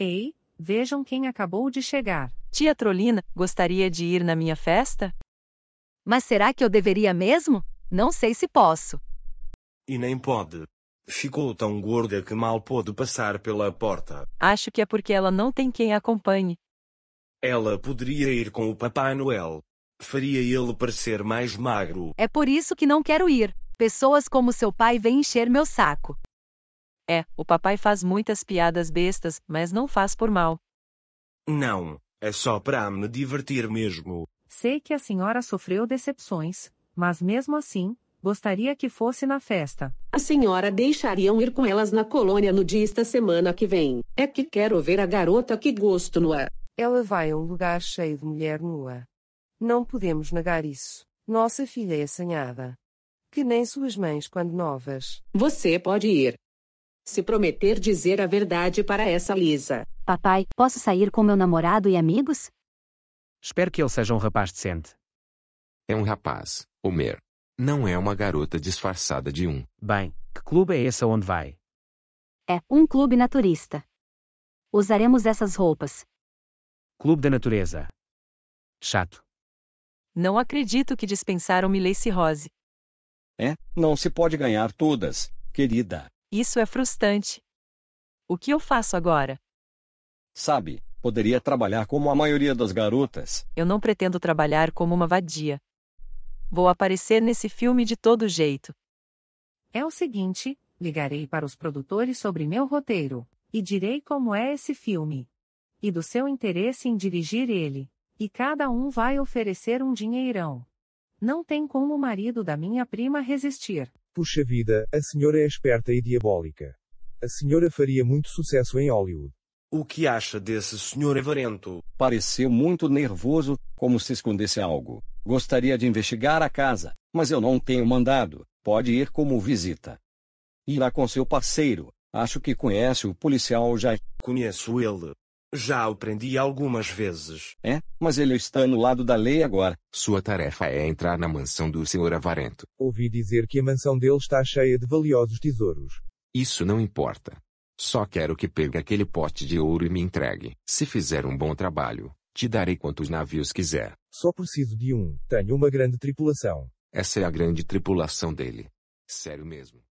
Ei, vejam quem acabou de chegar. Tia Trolina, gostaria de ir na minha festa? Mas será que eu deveria mesmo? Não sei se posso. E nem pode. Ficou tão gorda que mal pôde passar pela porta. Acho que é porque ela não tem quem a acompanhe. Ela poderia ir com o Papai Noel. Faria ele parecer mais magro. É por isso que não quero ir. Pessoas como seu pai vêm encher meu saco. É, o papai faz muitas piadas bestas, mas não faz por mal. Não, é só para me divertir mesmo. Sei que a senhora sofreu decepções, mas mesmo assim, gostaria que fosse na festa. A senhora deixariam ir com elas na colônia no dia esta semana que vem. É que quero ver a garota que gosto nua. Ela vai a um lugar cheio de mulher nua. Não podemos negar isso. Nossa filha é assanhada. Que nem suas mães quando novas. Você pode ir. Se prometer dizer a verdade para essa Lisa. Papai, posso sair com meu namorado e amigos? Espero que ele seja um rapaz decente. É um rapaz, Homer. Não é uma garota disfarçada de um. Bem, que clube é esse onde vai? É um clube naturista. Usaremos essas roupas. Clube da Natureza. Chato. Não acredito que dispensaram me Lacy Rose. É, não se pode ganhar todas, querida. Isso é frustrante. O que eu faço agora? Sabe, poderia trabalhar como a maioria das garotas. Eu não pretendo trabalhar como uma vadia. Vou aparecer nesse filme de todo jeito. É o seguinte: ligarei para os produtores sobre meu roteiro e direi como é esse filme e do seu interesse em dirigir ele, e cada um vai oferecer um dinheirão. Não tem como o marido da minha prima resistir. Puxa vida, a senhora é esperta e diabólica. A senhora faria muito sucesso em Hollywood. O que acha desse senhor avarento? Pareceu muito nervoso, como se escondesse algo. Gostaria de investigar a casa, mas eu não tenho mandado. Pode ir como visita. Irá com seu parceiro. Acho que conhece o policial já. Conheço ele. Já o prendi algumas vezes. É, mas ele está no lado da lei agora. Sua tarefa é entrar na mansão do Sr. Avarento. Ouvi dizer que a mansão dele está cheia de valiosos tesouros. Isso não importa. Só quero que pegue aquele pote de ouro e me entregue. Se fizer um bom trabalho, te darei quantos navios quiser. Só preciso de um. Tenho uma grande tripulação. Essa é a grande tripulação dele. Sério mesmo.